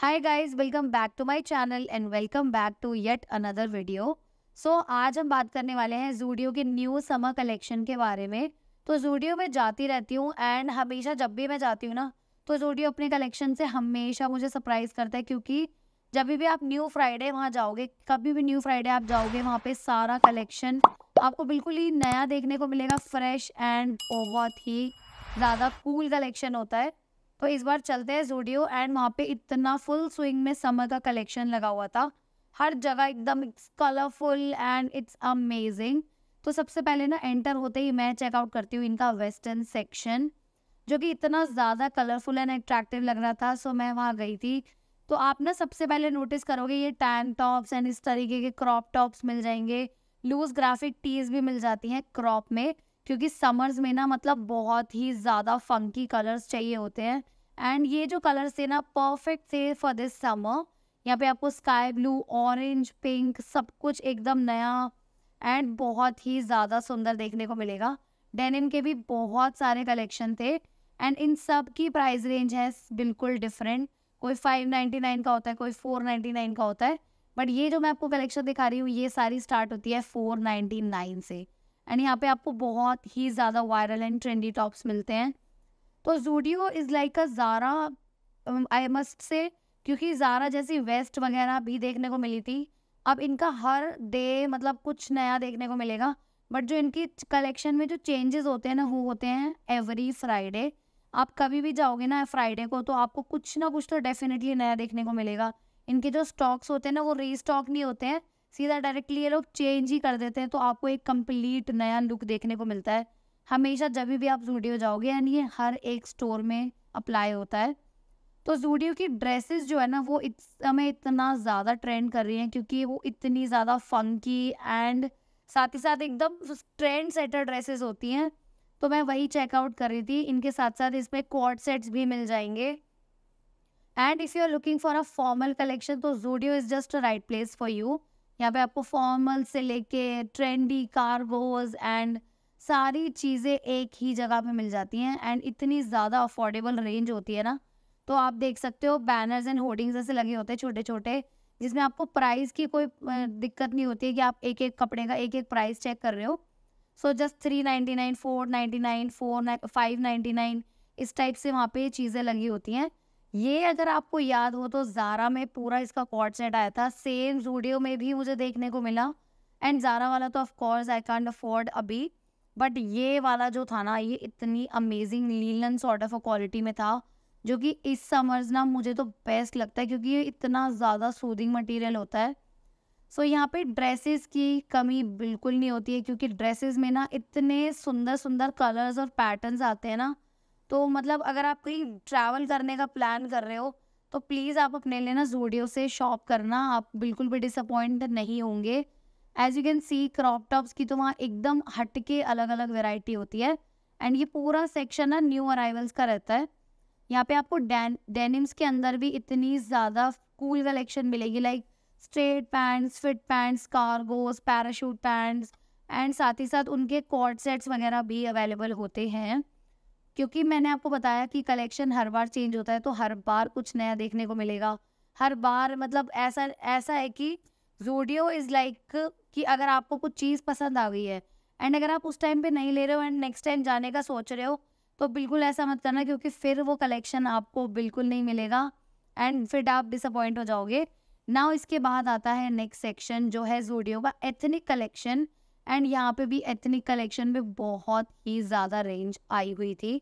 Hi guys welcome back to my channel and welcome back to yet another video so आज हम बात करने वाले हैं जूडियो के न्यू समर कलेक्शन के बारे में तो जूडियो में जाती रहती हूँ एंड हमेशा जब भी मैं जाती हूँ ना तो जूडियो अपने कलेक्शन से हमेशा मुझे सरप्राइज करता है क्योंकि जब भी आप न्यू फ्राइडे वहाँ जाओगे कभी भी न्यू फ्राइडे आप जाओगे वहाँ पे सारा कलेक्शन आपको बिल्कुल ही नया देखने को मिलेगा फ्रेश एंड बहुत ही ज़्यादा कूल कलेक्शन होता है तो इस बार चलते हैं जूडियो एंड वहाँ पे इतना फुल स्विंग में समर का कलेक्शन लगा हुआ था हर जगह एकदम it's colourful and it's amazing तो सबसे पहले ना एंटर होते ही मैं चेकआउट करती हूँ इनका वेस्टर्न सेक्शन जो कि इतना ज़्यादा कलरफुल एंड अट्रैक्टिव लग रहा था सो मैं वहाँ गई थी तो आप ना सबसे पहले नोटिस करोगे ये टैन टॉप्स एंड इस तरीके के क्रॉप टॉप्स मिल जाएंगे लूज ग्राफिक टीज भी मिल जाती हैं क्रॉप में क्योंकि समर्स में ना मतलब बहुत ही ज़्यादा फंकी कलर्स चाहिए होते हैं एंड ये जो कलर्स थे ना परफेक्ट थे फॉर दिस समर यहाँ पे आपको स्काई ब्लू ऑरेंज पिंक सब कुछ एकदम नया एंड बहुत ही ज़्यादा सुंदर देखने को मिलेगा डेनिम के भी बहुत सारे कलेक्शन थे एंड इन सब की प्राइस रेंज है बिल्कुल डिफरेंट कोई फाइव नाइन्टी नाइन का होता है कोई फोर नाइन्टी नाइन का होता है बट ये जो मैं आपको कलेक्शन दिखा रही हूँ ये सारी स्टार्ट होती है फोर नाइन्टी नाइन से एंड यहाँ पे आपको बहुत ही ज़्यादा वायरल एंड ट्रेंडी टॉप्स मिलते हैं तो Zudio is like a Zara I must say क्योंकि ज़ारा जैसी वेस्ट वगैरह भी देखने को मिली थी अब इनका हर डे मतलब कुछ नया देखने को मिलेगा बट जो इनकी कलेक्शन में जो चेंजेस होते हैं ना वो होते हैं एवरी फ्राइडे आप कभी भी जाओगे ना फ्राइडे को तो आपको कुछ ना कुछ तो डेफिनेटली नया देखने को मिलेगा इनके जो स्टॉक्स होते हैं ना वो री नहीं होते हैं सीधा डायरेक्टली ये लोग चेंज ही कर देते हैं तो आपको एक कंप्लीट नया लुक देखने को मिलता है हमेशा जब भी आप जूडियो जाओगे यानी ये हर एक स्टोर में अप्लाई होता है तो जूडियो की ड्रेसेस जो है ना वो इस समय इतना ज़्यादा ट्रेंड कर रही हैं क्योंकि वो इतनी ज़्यादा फंकी एंड साथ ही साथ एकदम ट्रेंड सेटर ड्रेसेस होती हैं तो मैं वही चेकआउट कर रही थी इनके साथ साथ इसमें कॉर्ड सेट्स भी मिल जाएंगे and if you are looking for a formal collection तो Zudio is just a right place for you यहाँ पे आपको फॉर्मल से लेके ट्रेंडी कार्गोज एंड सारी चीज़ें एक ही जगह पे मिल जाती हैं एंड इतनी ज़्यादा अफोर्डेबल रेंज होती है ना तो आप देख सकते हो बैनर्स एंड होर्डिंग्स ऐसे लगे होते हैं छोटे छोटे जिसमें आपको प्राइस की कोई दिक्कत नहीं होती है कि आप एक एक कपड़े का एक एक प्राइस चेक कर रहे हो so just three ninety nine four ninety nine four five ninety nine इस टाइप से वहाँ पे चीज़ें लगी होती हैं ये अगर आपको याद हो तो जारा में पूरा इसका कॉर्ड सेट आया था सेम जूडियो में भी मुझे देखने को मिला एंड जारा वाला तो ऑफकोर्स आई कैंट अफोर्ड अभी बट ये वाला जो था ना ये इतनी amazing linen sort of a quality में था जो कि इस समर्स ना मुझे तो बेस्ट लगता है क्योंकि ये इतना ज़्यादा सूदिंग मटेरियल होता है सो so, यहाँ पे ड्रेसेस की कमी बिल्कुल नहीं होती है क्योंकि ड्रेसेस में ना इतने सुंदर सुंदर कलर्स और पैटर्न्स आते हैं ना तो मतलब अगर आप कहीं ट्रैवल करने का प्लान कर रहे हो तो प्लीज़ आप अपने लिए ना जोडियो से शॉप करना आप बिल्कुल भी डिसअपॉइंट नहीं होंगे as you can see crop tops की तो वहाँ एकदम हट के अलग अलग वेराइटी होती है एंड ये पूरा सेक्शन ना न्यू अराइवल्स का रहता है यहाँ पे आपको डेनिम्स के अंदर भी इतनी ज़्यादा कूल कलेक्शन मिलेगी like straight pants fit pants cargos parachute pants and साथ ही साथ उनके कॉर्ड सेट्स वगैरह भी अवेलेबल होते हैं क्योंकि मैंने आपको बताया कि कलेक्शन हर बार चेंज होता है तो हर बार कुछ नया देखने को मिलेगा हर बार मतलब ऐसा ऐसा है कि जोडियो इज़ लाइक कि अगर आपको कुछ चीज़ पसंद आ गई है एंड अगर आप उस टाइम पे नहीं ले रहे हो एंड नेक्स्ट टाइम जाने का सोच रहे हो तो बिल्कुल ऐसा मत करना क्योंकि फिर वो कलेक्शन आपको बिल्कुल नहीं मिलेगा एंड फिर आप डिसअपॉइंट हो जाओगे नाउ इसके बाद आता है नेक्स्ट सेक्शन जो है जोडियो का एथनिक कलेक्शन एंड यहाँ पे भी एथनिक कलेक्शन में बहुत ही ज़्यादा रेंज आई हुई थी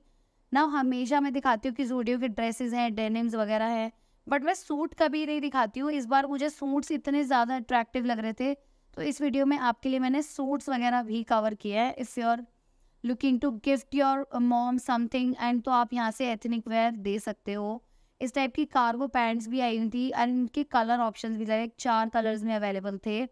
ना हमेशा मैं दिखाती हूँ कि जूडियो के ड्रेसेस हैं डेनिम्स वगैरह है बट मैं सूट कभी नहीं दिखाती हूँ इस बार मुझे सूट्स इतने ज़्यादा अट्रैक्टिव लग रहे थे तो इस वीडियो में आपके लिए मैंने सूट्स वगैरह भी कवर किया है if you're looking to gift your mom something and तो आप यहाँ से एथनिक वेयर दे सकते हो इस टाइप की कार्गो पैंट्स भी आई हुई थी एंड इनके कलर ऑप्शन भी लगे चार कलर्स में अवेलेबल थे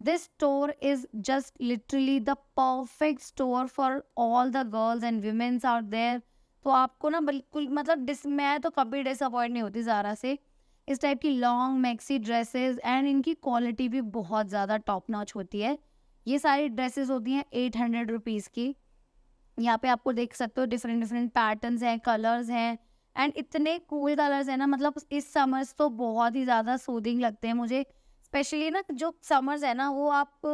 this store is just literally the perfect store for all the girls and women's out there तो आपको ना बिल्कुल मतलब डिस मैं तो कभी डिसअपॉइंट नहीं होती ज़ारा से इस टाइप की लॉन्ग मैक्सी ड्रेसेस एंड इनकी क्वालिटी भी बहुत ज़्यादा टॉप नॉच होती है ये सारी ड्रेसेस होती हैं एट हंड्रेड रुपीज़ की यहाँ पे आपको देख सकते हो डिफरेंट डिफरेंट पैटर्न्स हैं कलर्स हैं एंड इतने कूल कलर्स हैं ना मतलब इस समर्स तो बहुत ही ज़्यादा सूदिंग लगते हैं मुझे स्पेशली ना जो समर्स है ना वो आप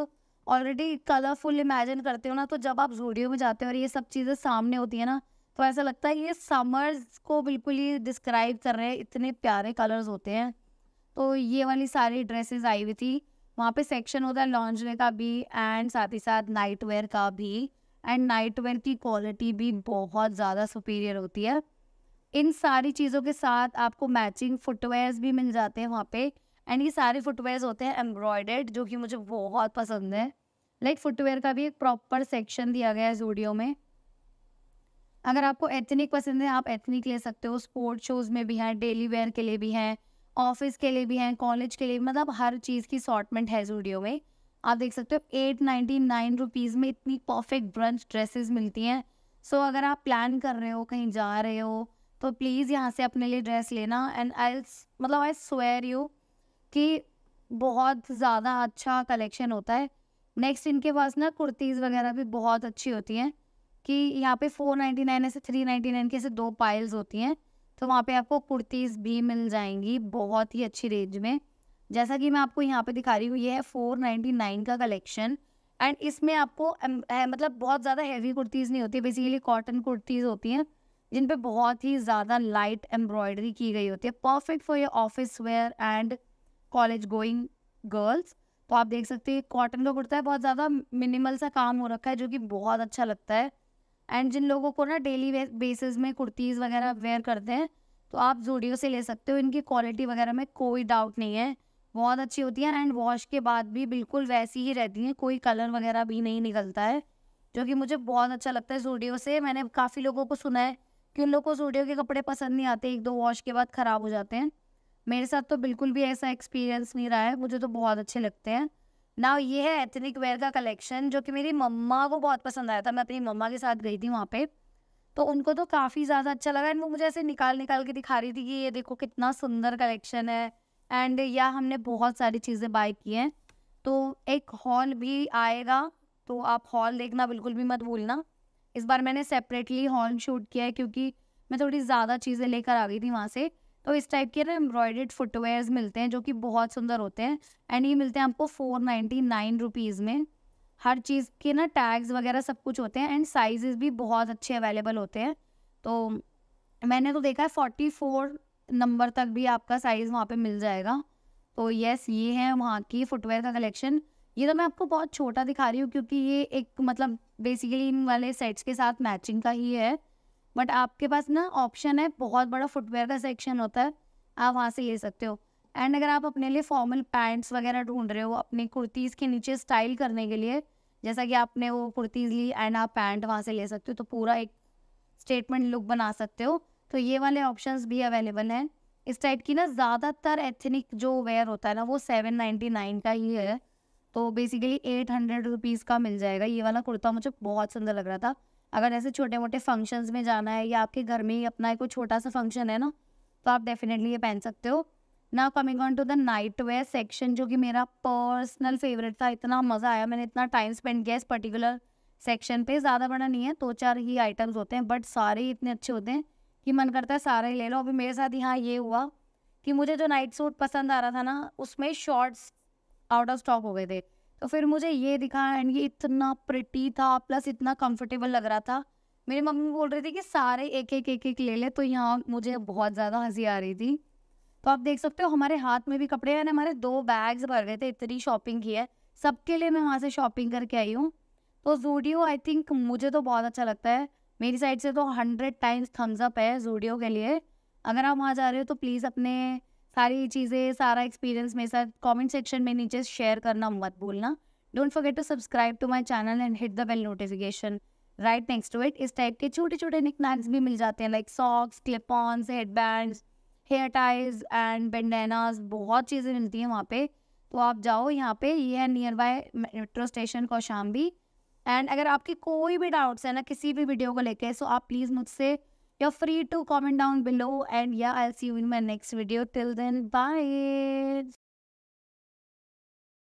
ऑलरेडी कलरफुल इमेजिन करते हो ना तो जब आप जूडियो में जाते हो और ये सब चीज़ें सामने होती है ना तो ऐसा लगता है ये समर्स को बिल्कुल ही डिस्क्राइब कर रहे हैं इतने प्यारे कलर्स होते हैं तो ये वाली सारी ड्रेसेस आई हुई थी वहाँ पे सेक्शन होता है लॉन्जरे का भी एंड साथ ही साथ नाइट वेयर का भी एंड नाइट वेयर की क्वालिटी भी बहुत ज़्यादा सुपीरियर होती है इन सारी चीज़ों के साथ आपको मैचिंग फुटवेयर्स भी मिल जाते हैं वहाँ पे एंड ये सारे फुटवेयर होते हैं एम्ब्रॉयडर्ड जो कि मुझे बहुत पसंद है लाइक फुटवेयर का भी एक प्रॉपर सेक्शन दिया गया है जूडियो में अगर आपको एथनिक पसंद है आप एथनिक ले सकते हो स्पोर्ट शूज़ में भी हैं डेली वेयर के लिए भी हैं ऑफिस के लिए भी हैं कॉलेज के लिए मतलब हर चीज़ की शॉर्टमेंट है जूडियो में आप देख सकते हो एट नाइन्टी नाइन रुपीज़ में इतनी परफेक्ट ब्रंच ड्रेसेस मिलती हैं सो so, अगर आप प्लान कर रहे हो कहीं जा रहे हो तो प्लीज़ यहाँ से अपने लिए ड्रेस लेना एंड आई मतलब आई स्वेयर यू कि बहुत ज़्यादा अच्छा कलेक्शन होता है नेक्स्ट इनके पास ना कुर्तीज़ वगैरह भी बहुत अच्छी होती हैं कि यहाँ पे फोर नाइन्टी नाइन ऐसे थ्री नाइन्टी नाइन के ऐसे दो पाइल्स होती हैं तो वहाँ पे आपको कुर्तीज़ भी मिल जाएंगी बहुत ही अच्छी रेंज में जैसा कि मैं आपको यहाँ पे दिखा रही हूँ ये है फोर नाइन्टी नाइन का कलेक्शन एंड इसमें आपको मतलब बहुत ज़्यादा हैवी कुर्तीज़ नहीं होती बेसिकली कॉटन कुर्तीज़ होती हैं जिन पर बहुत ही ज़्यादा लाइट एम्ब्रॉयडरी की गई होती है perfect for your office wear and college going girls तो आप देख सकते हैं कॉटन का कुर्ता है बहुत ज़्यादा मिनिमल सा काम हो रखा है जो कि बहुत अच्छा लगता है एंड जिन लोगों को ना डेली बेसिस में कुर्तीज़ वगैरह वेयर करते हैं तो आप जूडियो से ले सकते हो इनकी क्वालिटी वगैरह में कोई डाउट नहीं है बहुत अच्छी होती है एंड वॉश के बाद भी बिल्कुल वैसी ही रहती हैं कोई कलर वगैरह भी नहीं निकलता है जो कि मुझे बहुत अच्छा लगता है जूडियो से मैंने काफ़ी लोगों को सुना है कि उन लोगों को जूडियो के कपड़े पसंद नहीं आते एक दो वॉश के बाद ख़राब हो जाते हैं मेरे साथ तो बिल्कुल भी ऐसा एक्सपीरियंस नहीं रहा है मुझे तो बहुत अच्छे लगते हैं ना ये है एथनिक वेयर का कलेक्शन जो कि मेरी मम्मा को बहुत पसंद आया था मैं अपनी मम्मा के साथ गई थी वहाँ पे तो उनको तो काफ़ी ज़्यादा अच्छा लगा एंड वो मुझे ऐसे निकाल निकाल के दिखा रही थी कि ये देखो कितना सुंदर कलेक्शन है एंड या हमने बहुत सारी चीज़ें बाय की हैं तो एक हॉल भी आएगा तो आप हॉल देखना बिल्कुल भी मत भूलना इस बार मैंने सेपरेटली हॉल शूट किया है क्योंकि मैं थोड़ी ज़्यादा चीज़ें लेकर आ गई थी वहाँ से तो इस टाइप के ना एम्ब्रॉयडेड फुटवेयर्स मिलते हैं जो कि बहुत सुंदर होते हैं एंड ये मिलते हैं आपको फोर नाइन्टी नाइन रुपीज़ में हर चीज़ के ना टैग्स वगैरह सब कुछ होते हैं एंड साइजेस भी बहुत अच्छे अवेलेबल होते हैं तो मैंने तो देखा है फोर्टी फोर नंबर तक भी आपका साइज़ वहाँ पे मिल जाएगा तो यस ये है वहाँ की फुटवेयर का कलेक्शन ये तो मैं आपको बहुत छोटा दिखा रही हूँ क्योंकि ये एक मतलब बेसिकली इन वाले सेट्स के साथ मैचिंग का ही है बट आपके पास ना ऑप्शन है बहुत बड़ा फुटवेयर का सेक्शन होता है आप वहाँ से ले सकते हो एंड अगर आप अपने लिए फॉर्मल पैंट्स वगैरह ढूंढ रहे हो अपनी कुर्तीज़ के नीचे स्टाइल करने के लिए जैसा कि आपने वो कुर्तीज़ ली एंड आप पैंट वहाँ से ले सकते हो तो पूरा एक स्टेटमेंट लुक बना सकते हो तो ये वाले ऑप्शन भी अवेलेबल हैं इस टाइप की ना ज़्यादातर एथनिक जो वेयर होता है ना वो सेवन नाइन्टी नाइन का ही है तो बेसिकली एट हंड्रेड रुपीज़ का मिल जाएगा ये वाला कुर्ता मुझे बहुत सुंदर लग रहा था अगर ऐसे छोटे मोटे फंक्शंस में जाना है या आपके घर में ही अपना कोई छोटा सा फंक्शन है ना तो आप डेफिनेटली ये पहन सकते हो ना coming on to the night wear section जो कि मेरा पर्सनल फेवरेट था इतना मज़ा आया मैंने इतना टाइम स्पेंड किया इस पर्टिकुलर सेक्शन पे ज़्यादा बड़ा नहीं है दो तो चार ही आइटम्स होते हैं बट सारे ही इतने अच्छे होते हैं कि मन करता है सारे ही ले लो अभी मेरे साथ यहाँ ये हुआ कि मुझे जो नाइट सूट पसंद आ रहा था ना उसमें शॉर्ट्स आउट ऑफ स्टॉक हो गए थे तो फिर मुझे ये दिखा एंड ये इतना प्रिटी था प्लस इतना कंफर्टेबल लग रहा था मेरी मम्मी बोल रही थी कि सारे एक एक एक एक ले ले तो यहाँ मुझे बहुत ज़्यादा हंसी आ रही थी तो आप देख सकते हो हमारे हाथ में भी कपड़े हैं हमारे दो बैग्स भर गए थे इतनी शॉपिंग की है सबके लिए मैं वहाँ से शॉपिंग करके आई हूँ तो जूडियो आई थिंक मुझे तो बहुत अच्छा लगता है मेरी साइड से तो हंड्रेड टाइम्स थम्स अप है जूडियो के लिए अगर आप वहाँ जा रहे हो तो प्लीज़ अपने सारी चीज़ें सारा एक्सपीरियंस मेरे साथ कमेंट सेक्शन में नीचे शेयर करना मत भूलना don't forget to subscribe to my channel and hit the bell notification right next to it इस टाइप के छोटे छोटे निकनैक्स भी मिल जाते हैं like socks clip-ons head band hair ties and bandanas बहुत चीज़ें मिलती हैं वहाँ पे तो आप जाओ यहाँ पे ये है near by metro station Kaushambi and अगर आपके कोई भी डाउट्स है ना किसी भी वीडियो को लेके सो आप प्लीज़ मुझसे you're free to comment down below. And yeah, I'll see you in my next video. Till then, bye.